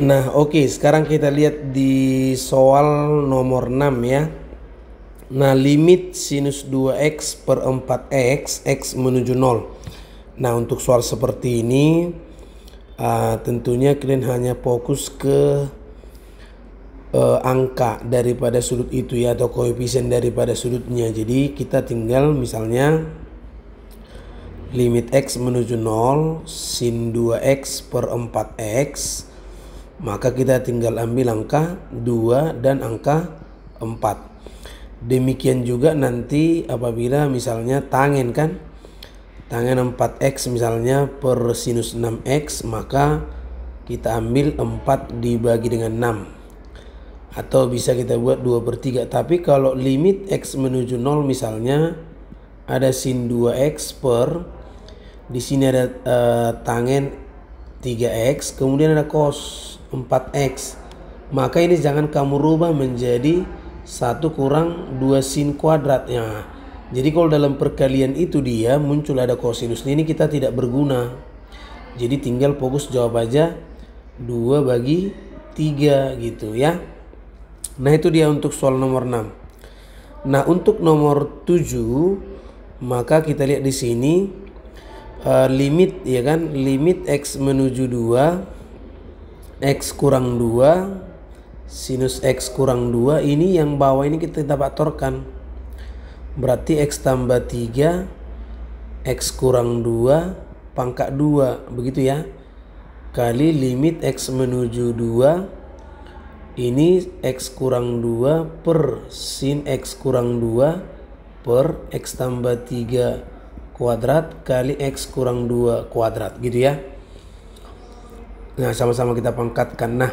Nah, oke, okay, sekarang kita lihat di soal nomor 6 ya. Nah, limit sinus 2x per 4x, x menuju 0. Nah, untuk soal seperti ini, uh, tentunya kalian hanya fokus ke uh, angka daripada sudut itu ya, atau koefisien daripada sudutnya. Jadi, kita tinggal misalnya limit x menuju 0, sin 2x per 4x, maka kita tinggal ambil angka 2 dan angka 4 demikian juga nanti apabila misalnya tangen kan tangen 4x misalnya per sinus 6x maka kita ambil 4 dibagi dengan 6 atau bisa kita buat 2 per 3 tapi kalau limit x menuju 0 misalnya ada sin 2x per di sini ada uh, tangen 3x kemudian ada cos 4x. Maka ini jangan kamu rubah menjadi satu kurang 2 sin kuadratnya. Jadi kalau dalam perkalian itu dia muncul ada kosinus ini kita tidak berguna. Jadi tinggal fokus jawab aja 2 bagi 3 gitu ya. Nah itu dia untuk soal nomor 6. Nah untuk nomor 7 maka kita lihat di sini uh, limit ya kan limit x menuju 2 X kurang 2 sinus X kurang 2 ini yang bawah ini kita, kita faktorkan berarti X tambah 3 X kurang 2 pangkat 2 begitu ya kali limit X menuju 2 ini X kurang 2 per sin X kurang 2 per X tambah 3 kuadrat kali X kurang 2 kuadrat gitu ya Nah, sama-sama kita pangkatkan. Nah,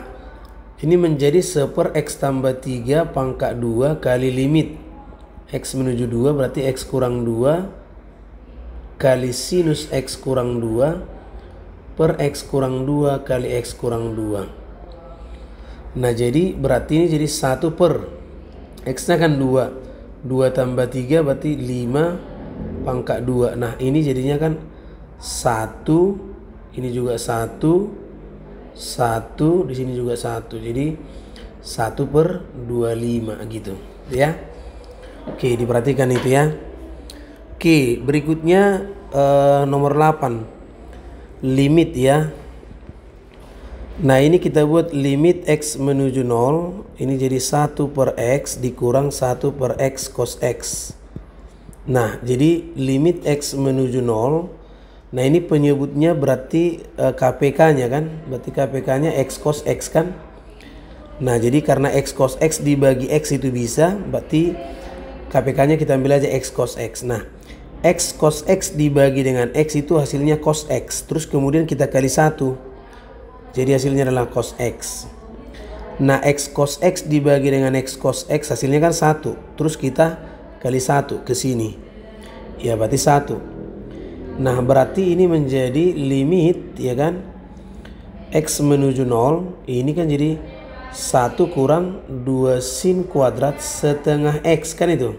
ini menjadi 1 per X tambah 3 pangkat 2 kali limit. X menuju 2 berarti X kurang 2 kali sinus X kurang 2 per X kurang 2 kali X kurang 2. Nah, jadi berarti ini jadi 1 per. X-nya kan 2. 2 tambah 3 berarti 5 pangkat 2. Nah, ini jadinya kan 1, ini juga 1, satu di sini juga satu jadi satu per 25 gitu ya oke diperhatikan itu ya oke berikutnya eh, nomor 8 limit ya nah ini kita buat limit X menuju 0 ini jadi 1 per X dikurang 1 per X cos X nah jadi limit X menuju 0 Nah ini penyebutnya berarti uh, eh, KPK-nya kan, berarti KPK-nya X cos X kan. Nah jadi karena X cos X dibagi X itu bisa, berarti KPK-nya kita ambil aja X cos X. Nah X cos X dibagi dengan X itu hasilnya cos X, terus kemudian kita kali satu. Jadi hasilnya adalah cos X. Nah X cos X dibagi dengan X cos X hasilnya kan satu, terus kita kali satu ke sini. Ya berarti satu. Nah, berarti ini menjadi limit ya kan? X menuju 0, ini kan jadi 1 kurang 2 sin kuadrat setengah X kan itu.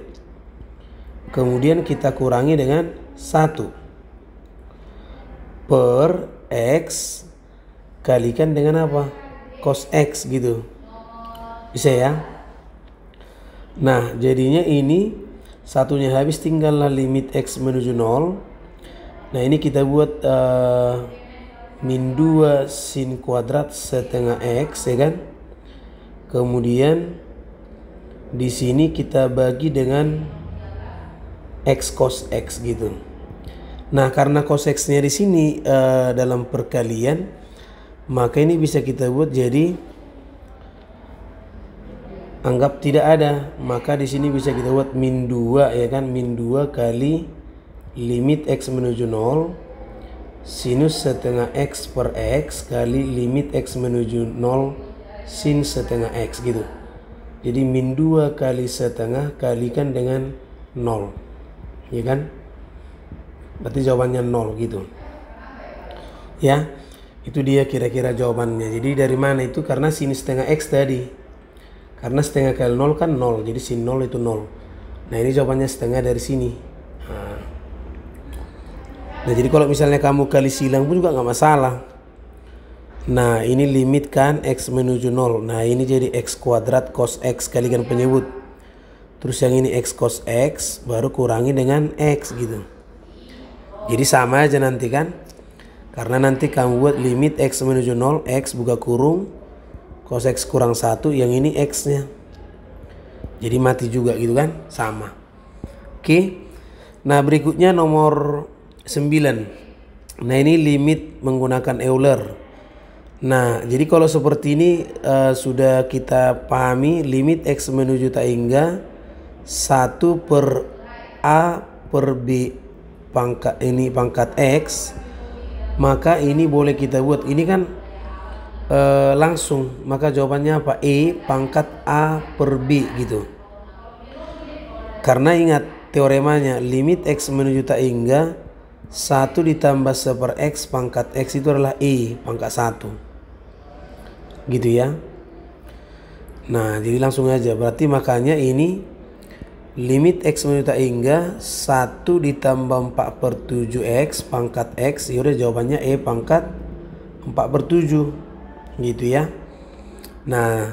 Kemudian kita kurangi dengan 1 per X kalikan dengan apa? cos X gitu. Bisa ya? Nah, jadinya ini satunya habis tinggallah limit X menuju 0 Nah ini kita buat uh, min 2 sin kuadrat setengah x ya kan. Kemudian di sini kita bagi dengan x cos x gitu. Nah karena cos x-nya di sini uh, dalam perkalian maka ini bisa kita buat jadi anggap tidak ada maka di sini bisa kita buat min 2 ya kan min 2 kali limit X menuju 0 sinus setengah X per X kali limit X menuju 0 sin setengah X gitu jadi min 2 kali setengah kalikan dengan 0 ya kan berarti jawabannya 0 gitu ya itu dia kira-kira jawabannya jadi dari mana itu karena sin setengah X tadi karena setengah kali 0 kan 0 jadi sin 0 itu 0 nah ini jawabannya setengah dari sini Nah jadi kalau misalnya kamu kali silang pun juga nggak masalah. Nah ini limit kan X menuju 0. Nah ini jadi X kuadrat cos X kali dengan penyebut. Terus yang ini X cos X baru kurangi dengan X gitu. Jadi sama aja nanti kan. Karena nanti kamu buat limit X menuju 0, X buka kurung, cos X kurang 1, yang ini X-nya. Jadi mati juga gitu kan, sama. Oke. Nah berikutnya nomor 9 nah ini limit menggunakan Euler nah jadi kalau seperti ini uh, sudah kita pahami limit X menuju tak hingga 1 per A per B pangkat ini pangkat X maka ini boleh kita buat ini kan uh, langsung maka jawabannya apa E pangkat A per B gitu karena ingat teoremanya limit X menuju tak hingga 1 ditambah 1 per X pangkat X itu adalah E pangkat 1 gitu ya nah jadi langsung aja berarti makanya ini limit X menuju hingga 1 ditambah 4 per 7 X pangkat X yaudah jawabannya E pangkat 4 per 7 gitu ya nah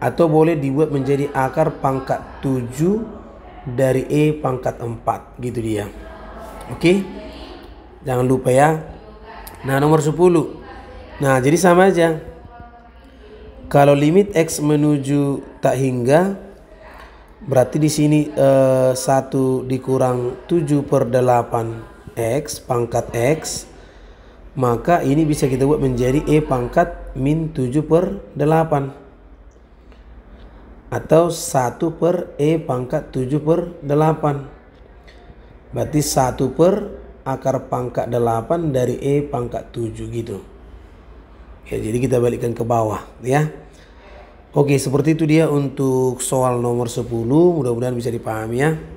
atau boleh dibuat menjadi akar pangkat 7 dari E pangkat 4 gitu dia oke okay? jangan lupa ya nah nomor 10 nah jadi sama aja kalau limit x menuju tak hingga berarti di sini eh, 1 dikurang 7 per 8 x pangkat x maka ini bisa kita buat menjadi E pangkat min 7 per 8 atau 1 per E pangkat 7 per 8 berarti 1 per akar pangkat 8 dari E pangkat 7 gitu. Ya, jadi kita balikkan ke bawah ya. Oke, seperti itu dia untuk soal nomor 10. Mudah-mudahan bisa dipahami ya.